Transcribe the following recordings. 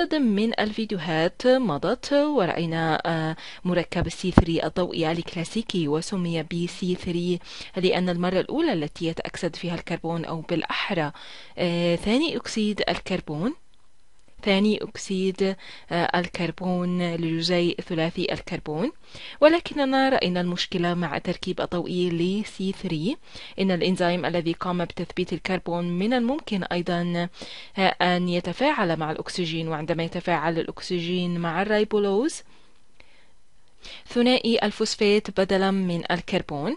عدد من الفيديوهات مضت ورأينا آه، مركب سي 3 الضوئي الكلاسيكي وسمي ب سي 3 لأن المرة الأولى التي يتأكسد فيها الكربون أو بالأحرى آه، ثاني أكسيد الكربون ثاني أكسيد آه، الكربون لجزيء ثلاثي الكربون ولكننا رأينا المشكلة مع التركيب الضوئي ل C3 إن الإنزيم الذي قام بتثبيت الكربون من الممكن أيضا آه، أن يتفاعل مع الأكسجين وعندما يتفاعل الأكسجين مع الريبولوز ثنائي الفوسفات بدلا من الكربون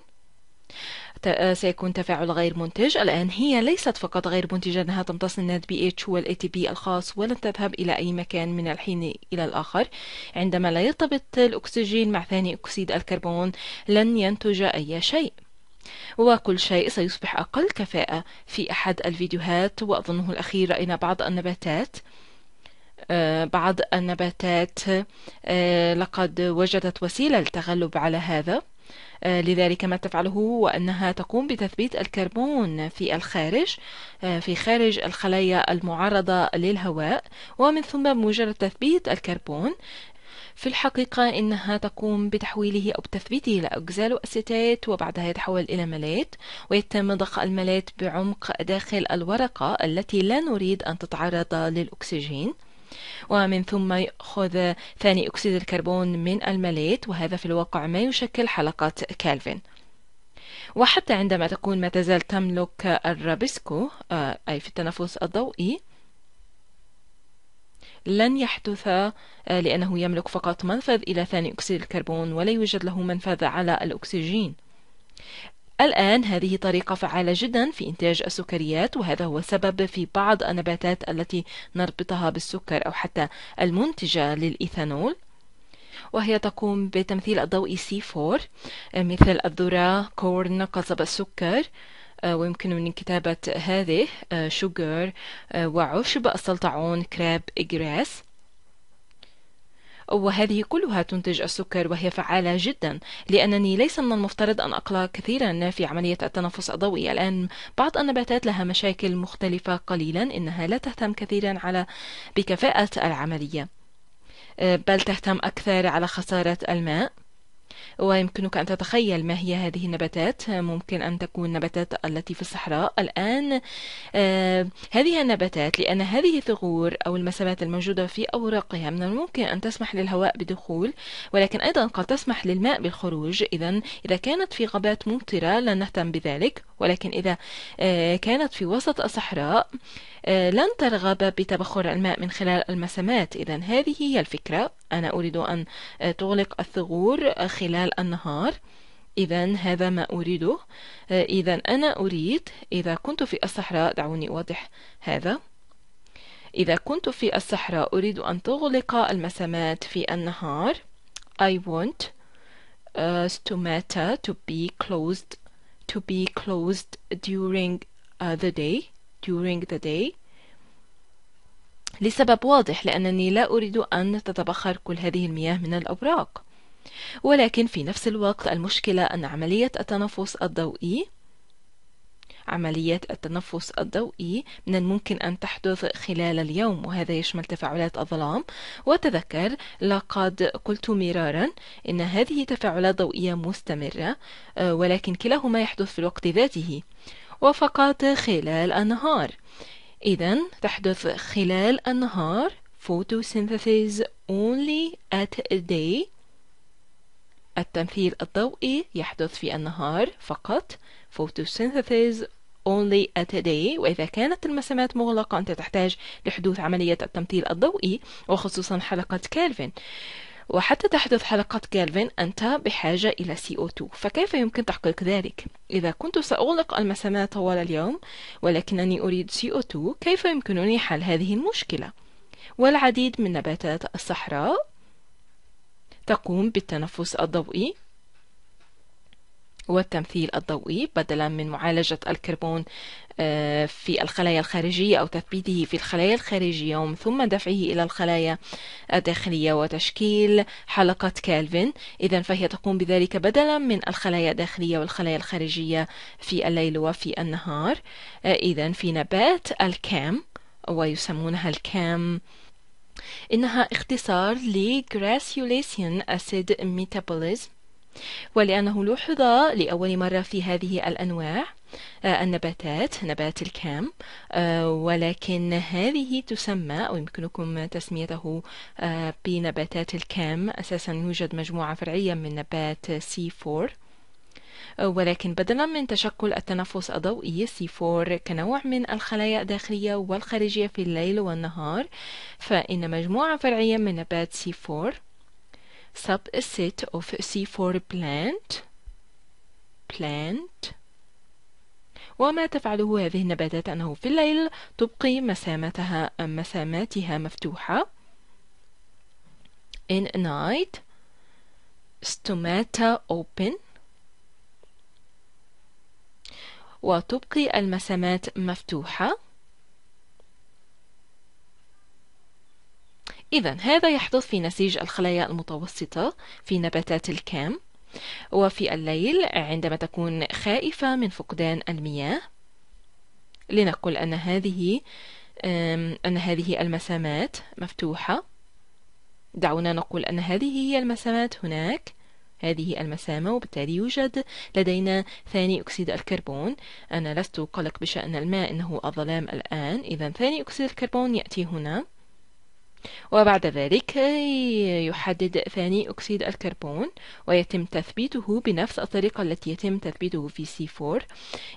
آه، سيكون تفاعل غير منتج الآن هي ليست فقط غير منتجة أنها تمتص النات بي اتش والاي تي بي الخاص ولن تذهب إلى أي مكان من الحين إلى الآخر عندما لا يرتبط الأكسجين مع ثاني أكسيد الكربون لن ينتج أي شيء وكل شيء سيصبح أقل كفاءة في أحد الفيديوهات وأظنه الأخير رأينا بعض النباتات آه، بعض النباتات آه، لقد وجدت وسيلة للتغلب على هذا آه، لذلك ما تفعله هو أنها تقوم بتثبيت الكربون في الخارج آه، في خارج الخلايا المعرضة للهواء ومن ثم بمجرد تثبيت الكربون في الحقيقة إنها تقوم بتحويله أو بتثبيته إلى أسيتات وبعدها يتحول إلى ملات ويتم ضخ الملات بعمق داخل الورقة التي لا نريد أن تتعرض للأكسجين ومن ثم يأخذ ثاني أكسيد الكربون من المليت وهذا في الواقع ما يشكل حلقة كالفين وحتى عندما تكون ما تزال تملك الرابسكو آه، أي في التنفس الضوئي لن يحدث آه، لأنه يملك فقط منفذ إلى ثاني أكسيد الكربون ولا يوجد له منفذ على الأكسجين الآن هذه طريقة فعالة جدا في إنتاج السكريات وهذا هو سبب في بعض النباتات التي نربطها بالسكر أو حتى المنتجة للإيثانول وهي تقوم بتمثيل الضوئي C4 آه، مثل الذرة كورن قصب السكر آه، ويمكن من كتابة هذه آه، شوغر وعشب السلطعون كراب إجراس وهذه كلها تنتج السكر وهي فعالة جدا لأنني ليس من المفترض أن أقلق كثيرا في عملية التنفس الضوئي الآن بعض النباتات لها مشاكل مختلفة قليلا إنها لا تهتم كثيرا على بكفاءة العملية آه، بل تهتم أكثر على خسارة الماء ويمكنك أن تتخيل ما هي هذه النباتات ممكن أن تكون نباتات التي في الصحراء الآن آه هذه النباتات لأن هذه الثغور أو المسامات الموجودة في أوراقها من الممكن أن تسمح للهواء بدخول ولكن أيضا قد تسمح للماء بالخروج إذا إذا كانت في غابات ممطرة لن نهتم بذلك ولكن إذا آه كانت في وسط الصحراء آه، لن ترغب بتبخر الماء من خلال المسامات إذا هذه هي الفكرة أنا أريد أن آه، تغلق الثغور آه، خلال النهار إذا هذا ما أريده إذا أنا أريد إذا كنت في الصحراء دعوني أوضح هذا إذا كنت في الصحراء أريد أن تغلق المسامات في النهار I want a stomata to be closed to be closed during the day during the day لسبب واضح لأنني لا أريد أن تتبخر كل هذه المياه من الأوراق ولكن في نفس الوقت المشكلة أن عملية التنفس الضوئي عملية التنفس الضوئي من الممكن أن تحدث خلال اليوم وهذا يشمل تفاعلات الظلام وتذكر لقد قلت مرارا أن هذه تفاعلات ضوئية مستمرة آه، ولكن كلاهما يحدث في الوقت ذاته وفقط خلال النهار إذا تحدث خلال النهار photosynthesis only at day التمثيل الضوئي يحدث في النهار فقط photosynthesis only at a day وإذا كانت المسامات مغلقة أنت تحتاج لحدوث عملية التمثيل الضوئي وخصوصا حلقة كالفن وحتى تحدث حلقة كالفين أنت بحاجة إلى CO2 فكيف يمكن تحقيق ذلك؟ إذا كنت سأغلق المسامات طوال اليوم ولكنني أريد CO2 كيف يمكنني حل هذه المشكلة؟ والعديد من نباتات الصحراء تقوم بالتنفس الضوئي والتمثيل الضوئي بدلا من معالجة الكربون آه، في الخلايا الخارجية أو تثبيته في الخلايا الخارجية ومن ثم دفعه إلى الخلايا الداخلية وتشكيل حلقة كالفين إذا فهي تقوم بذلك بدلا من الخلايا الداخلية والخلايا الخارجية في الليل وفي النهار آه، إذا في نبات الكام ويسمونها الكام إنها اختصار لجراسيوليسيان أسيد ميتابوليزم ولأنه لوحظ لأول مرة في هذه الأنواع آه، النباتات نبات الكام آه، ولكن هذه تسمى أو يمكنكم تسميته آه، بنباتات الكام أساسا يوجد مجموعة فرعية من نبات سي 4 ولكن بدلا من تشكل التنفس الضوئي C4 كنوع من الخلايا الداخلية والخارجية في الليل والنهار فإن مجموعة فرعية من نبات C4 subset of C4 plant plant وما تفعله هذه النباتات أنه في الليل تبقي مسامتها مساماتها مفتوحة in a night stomata open وتبقي المسامات مفتوحة إذا هذا يحدث في نسيج الخلايا المتوسطة في نباتات الكام وفي الليل عندما تكون خائفة من فقدان المياه لنقل أن هذه أن هذه المسامات مفتوحة دعونا نقول أن هذه هي المسامات هناك هذه المسامة وبالتالي يوجد لدينا ثاني أكسيد الكربون أنا لست قلق بشأن الماء إنه الظلام الآن إذا ثاني أكسيد الكربون يأتي هنا وبعد ذلك يحدد ثاني أكسيد الكربون ويتم تثبيته بنفس الطريقة التي يتم تثبيته في C4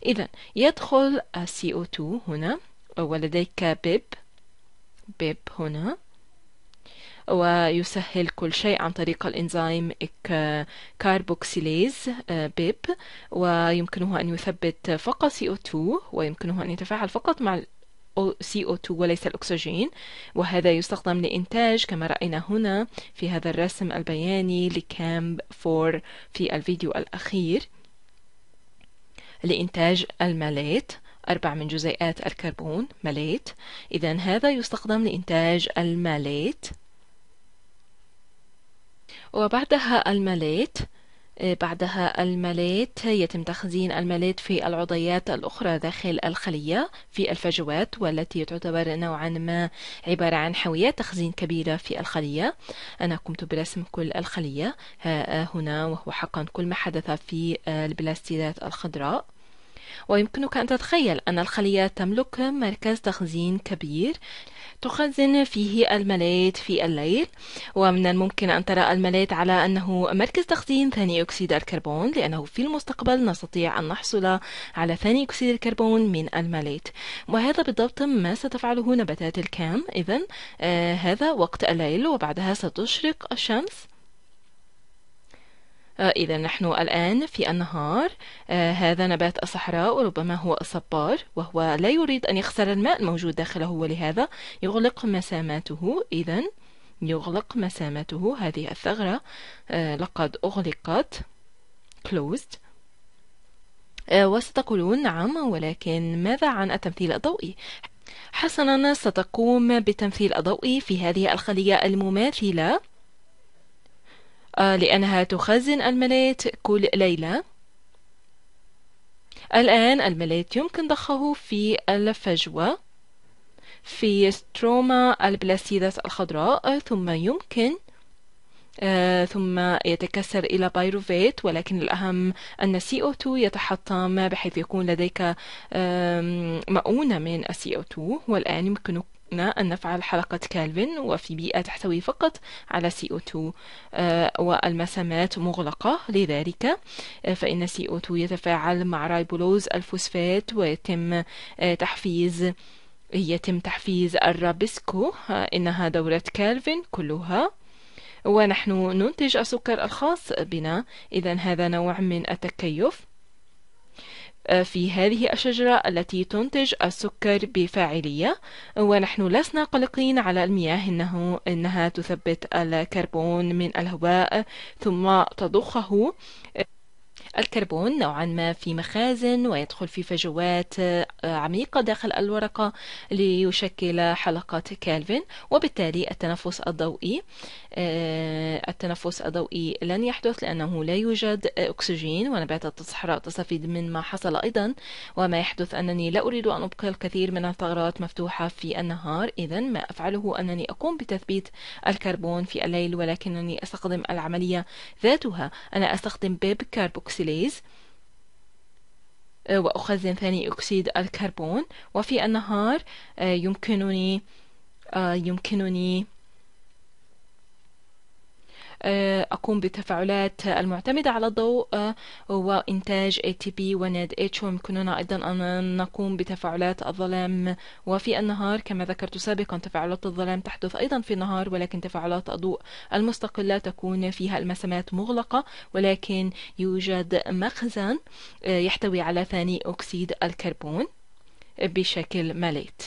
إذا يدخل CO2 هنا ولديك بيب بيب هنا ويسهل كل شيء عن طريق الإنزيم كاربوكسيليز آه، بيب ويمكنه أن يثبت فقط CO2 ويمكنه أن يتفاعل فقط مع CO2 وليس الأكسجين وهذا يستخدم لإنتاج كما رأينا هنا في هذا الرسم البياني لكامب 4 في الفيديو الأخير لإنتاج الماليت أربع من جزيئات الكربون ماليت إذا هذا يستخدم لإنتاج الماليت وبعدها الماليت آه، بعدها المالات يتم تخزين المالات في العضيات الأخرى داخل الخلية في الفجوات والتي تعتبر نوعا ما عبارة عن حاويات تخزين كبيرة في الخلية أنا قمت برسم كل الخلية آه، هنا وهو حقا كل ما حدث في آه، البلاستيدات الخضراء ويمكنك أن تتخيل أن الخلية تملك مركز تخزين كبير تخزن فيه الملاذ في الليل ومن الممكن أن ترى الملاذ على أنه مركز تخزين ثاني أكسيد الكربون لأنه في المستقبل نستطيع أن نحصل على ثاني أكسيد الكربون من الملاذ وهذا بالضبط ما ستفعله نباتات الكام إذا آه هذا وقت الليل وبعدها ستشرق الشمس آه، إذا نحن الآن في النهار آه، هذا نبات الصحراء وربما هو الصبار وهو لا يريد أن يخسر الماء الموجود داخله ولهذا يغلق مساماته إذا يغلق مساماته هذه الثغرة آه، لقد أغلقت closed وستقولون نعم ولكن ماذا عن التمثيل الضوئي حسنا ستقوم بالتمثيل الضوئي في هذه الخلية المماثلة آه، لأنها تخزن المليت كل ليلة الآن المليت يمكن ضخه في الفجوة في ستروما البلاسيداس الخضراء آه، ثم يمكن آه ثم يتكسر إلى بايروفيت ولكن الأهم أن CO2 يتحطم بحيث يكون لديك مؤونة من CO2 والآن يمكنك شئنا أن نفعل حلقة كالفن وفي بيئة تحتوي فقط على CO2 آه، والمسامات مغلقة لذلك آه، فإن CO2 يتفاعل مع رايبولوز الفوسفات ويتم آه، تحفيز يتم تحفيز الرابسكو إنها دورة كالفن كلها ونحن ننتج السكر الخاص بنا إذا هذا نوع من التكيف آه، في هذه الشجرة التي تنتج السكر بفاعلية ونحن لسنا قلقين على المياه إنه إنها تثبت الكربون من الهواء ثم تضخه آه، الكربون نوعا ما في مخازن ويدخل في فجوات آه، عميقة داخل الورقة ليشكل حلقات كالفين وبالتالي التنفس الضوئي آه، التنفس الضوئي لن يحدث لأنه لا يوجد أكسجين ونباتات الصحراء تستفيد من ما حصل أيضا وما يحدث أنني لا أريد أن أبقي الكثير من الثغرات مفتوحة في النهار إذا ما أفعله أنني أقوم بتثبيت الكربون في الليل ولكنني أستخدم العملية ذاتها أنا أستخدم بيب كاربوكس الأوكسيليز آه، وأخزن ثاني أكسيد الكربون وفي النهار آه، يمكنني آه، يمكنني آه، أقوم بتفاعلات المعتمدة على الضوء آه، وإنتاج ATP وناد H ويمكننا أيضا أن نقوم بتفاعلات الظلام وفي النهار كما ذكرت سابقا تفاعلات الظلام تحدث أيضا في النهار ولكن تفاعلات الضوء المستقلة تكون فيها المسامات مغلقة ولكن يوجد مخزن آه، يحتوي على ثاني أكسيد الكربون بشكل مليت